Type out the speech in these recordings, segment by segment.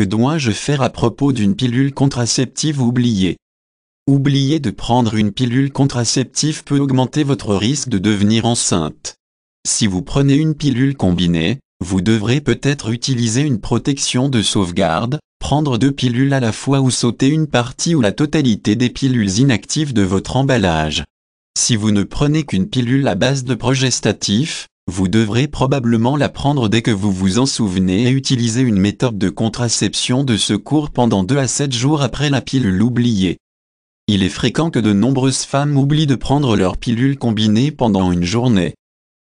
Que dois-je faire à propos d'une pilule contraceptive oubliée Oublier de prendre une pilule contraceptive peut augmenter votre risque de devenir enceinte. Si vous prenez une pilule combinée, vous devrez peut-être utiliser une protection de sauvegarde, prendre deux pilules à la fois ou sauter une partie ou la totalité des pilules inactives de votre emballage. Si vous ne prenez qu'une pilule à base de progestatif, vous devrez probablement la prendre dès que vous vous en souvenez et utiliser une méthode de contraception de secours pendant 2 à 7 jours après la pilule oubliée. Il est fréquent que de nombreuses femmes oublient de prendre leur pilule combinée pendant une journée.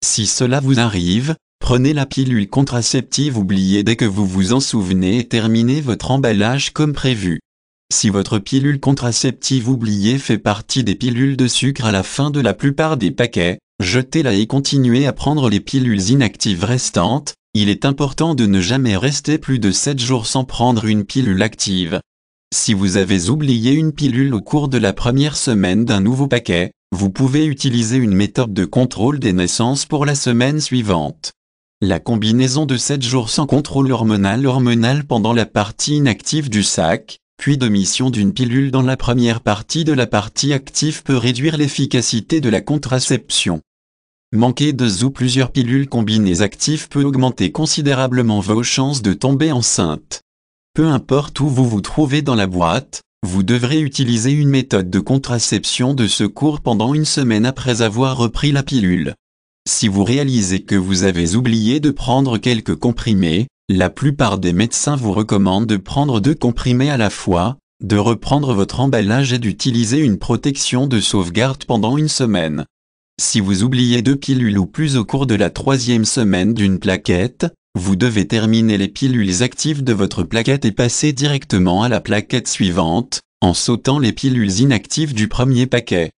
Si cela vous arrive, prenez la pilule contraceptive oubliée dès que vous vous en souvenez et terminez votre emballage comme prévu. Si votre pilule contraceptive oubliée fait partie des pilules de sucre à la fin de la plupart des paquets, jetez-la et continuez à prendre les pilules inactives restantes, il est important de ne jamais rester plus de 7 jours sans prendre une pilule active. Si vous avez oublié une pilule au cours de la première semaine d'un nouveau paquet, vous pouvez utiliser une méthode de contrôle des naissances pour la semaine suivante. La combinaison de 7 jours sans contrôle hormonal hormonal pendant la partie inactive du sac, puis d'omission d'une pilule dans la première partie de la partie active peut réduire l'efficacité de la contraception. Manquer deux ou plusieurs pilules combinées actives peut augmenter considérablement vos chances de tomber enceinte. Peu importe où vous vous trouvez dans la boîte, vous devrez utiliser une méthode de contraception de secours pendant une semaine après avoir repris la pilule. Si vous réalisez que vous avez oublié de prendre quelques comprimés, la plupart des médecins vous recommandent de prendre deux comprimés à la fois, de reprendre votre emballage et d'utiliser une protection de sauvegarde pendant une semaine. Si vous oubliez deux pilules ou plus au cours de la troisième semaine d'une plaquette, vous devez terminer les pilules actives de votre plaquette et passer directement à la plaquette suivante, en sautant les pilules inactives du premier paquet.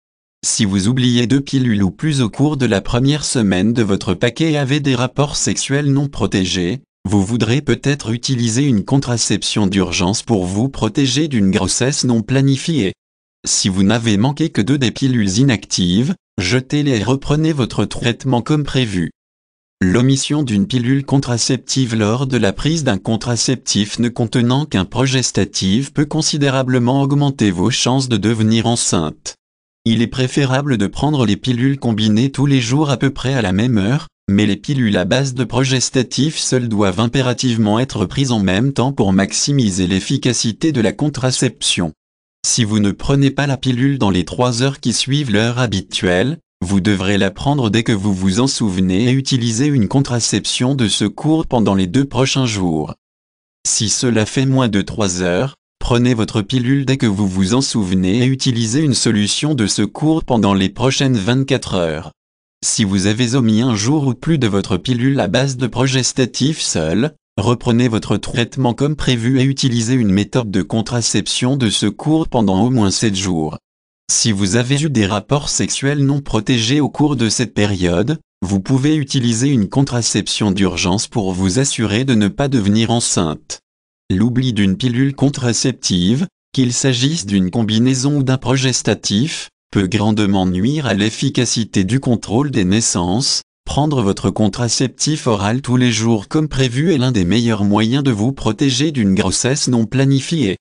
Si vous oubliez deux pilules ou plus au cours de la première semaine de votre paquet et avez des rapports sexuels non protégés, vous voudrez peut-être utiliser une contraception d'urgence pour vous protéger d'une grossesse non planifiée. Si vous n'avez manqué que deux des pilules inactives, jetez-les et reprenez votre traitement comme prévu. L'omission d'une pilule contraceptive lors de la prise d'un contraceptif ne contenant qu'un progestatif peut considérablement augmenter vos chances de devenir enceinte. Il est préférable de prendre les pilules combinées tous les jours à peu près à la même heure, mais les pilules à base de progestatif seules doivent impérativement être prises en même temps pour maximiser l'efficacité de la contraception. Si vous ne prenez pas la pilule dans les 3 heures qui suivent l'heure habituelle, vous devrez la prendre dès que vous vous en souvenez et utiliser une contraception de secours pendant les deux prochains jours. Si cela fait moins de 3 heures, prenez votre pilule dès que vous vous en souvenez et utilisez une solution de secours pendant les prochaines 24 heures. Si vous avez omis un jour ou plus de votre pilule à base de progestatif seul, Reprenez votre traitement comme prévu et utilisez une méthode de contraception de secours pendant au moins 7 jours. Si vous avez eu des rapports sexuels non protégés au cours de cette période, vous pouvez utiliser une contraception d'urgence pour vous assurer de ne pas devenir enceinte. L'oubli d'une pilule contraceptive, qu'il s'agisse d'une combinaison ou d'un progestatif, peut grandement nuire à l'efficacité du contrôle des naissances, Prendre votre contraceptif oral tous les jours comme prévu est l'un des meilleurs moyens de vous protéger d'une grossesse non planifiée.